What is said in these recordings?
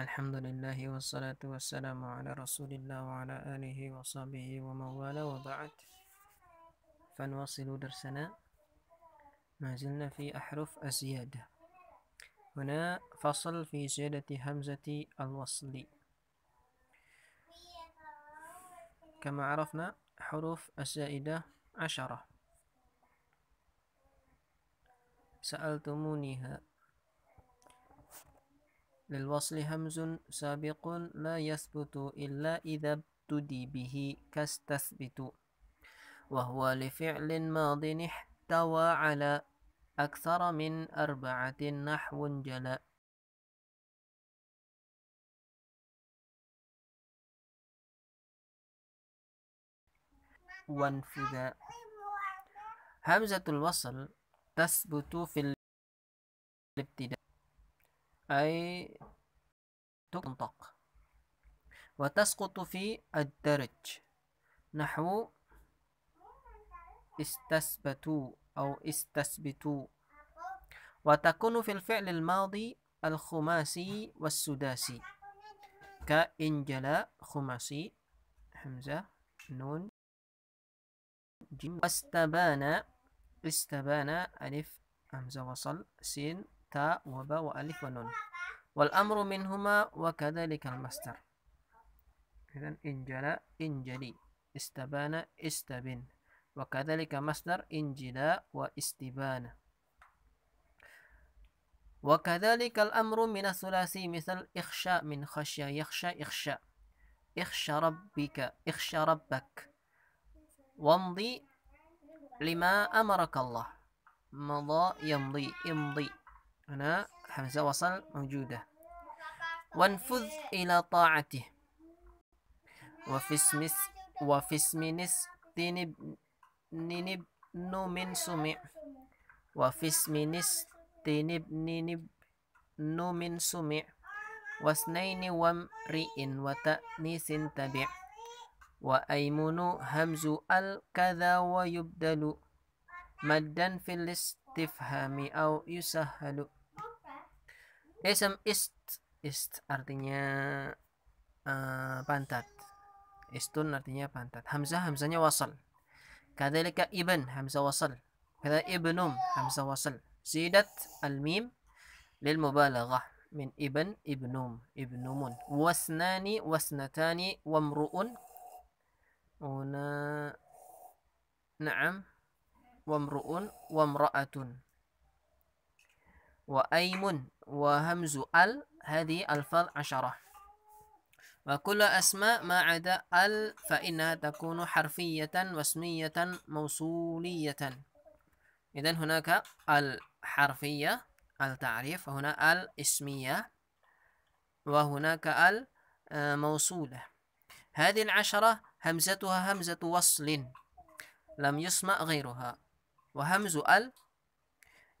الحمد لله والصلاة والسلام على رسول الله وعلى آله وصحبه ومن والاه وبعد فنواصل درسنا ما زلنا في أحرف الزيادة هنا فصل في زيادة همزة الوصل كما عرفنا حروف الزائدة عشرة سألتمونيها للوصل همز سابق لا يثبت إلا إذا ابتدي به كاستثبت وهو لفعل ماض احتوى على أكثر من أربعة نحو جلاء وانفذا همزة الوصل تثبت في الابتداء أي تنطق وتسقط في الدرج نحو استثبتوا أو استثبتوا وتكون في الفعل الماضي الخماسي والسداسي كإنجلاء خماسي حمزة نون جيم واستبان استبان ألف همزة وصل سين تاء وباء وألف ونون والأمر منهما وكذلك المصدر إذا إنجلا إنجلي استبان استبن وكذلك مصدر إنجلاء واستبان وكذلك الأمر من الثلاثي مثل إخشى من خشية يخشى إخشى إخشى ربك إخشى ربك وامضي لما أمرك الله مضى يمضي امضي هنا همزة وصل موجودة وانفذ إلى طاعته وفي اسم وفي اسم نستنبن من سمع وفي اسم نستنبن من سمع واثنين وامرئ وتأنيس تبع وأيمن همز الكذا ويبدل مدا في الاستفهام أو يسهل Esem ist ist artinya uh, pantat. Istun artinya pantat. Hamzah hamzanya wasal. Kadalika ibn hamzah wasal. Kada ibnum hamzah wasal. Zidat al-mim lil mubalaghah min ibn ibnum ibnumun wasnani wasnatani wamru'un una na'am wamru'un wamra'atun وأيم وهمز ال هذه ألفاظ عشرة وكل أسماء ما عدا ال فإنها تكون حرفية واسمية موصولية إذا هناك الحرفية التعريف وهنا الاسمية وهناك الموصولة آه، هذه العشرة همزتها همزة وصل لم يسمع غيرها وهمز ال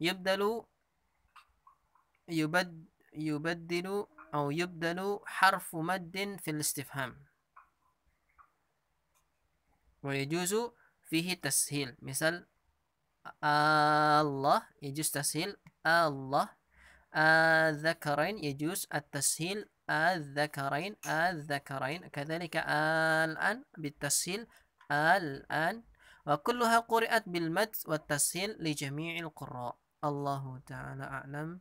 يبدل يبد يبدل أو يبدل حرف مد في الاستفهام ويجوز فيه تسهيل مثل الله يجوز تسهيل الله الذكرين يجوز التسهيل الذكرين الذكرين كذلك الآن بالتسهيل الآن وكلها قرئت بالمد والتسهيل لجميع القراء الله تعالى أعلم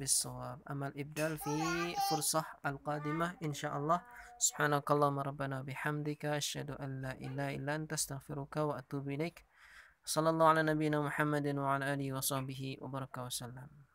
بالصواب أما الإبدال في فرصة القادمة إن شاء الله سبحانك اللهم ربنا بحمدك أشهد أن لا إله إلا أنت أستغفرك وأتوب إليك صلى الله على نبينا محمد وعلى آله وصحبه وبارك وسلم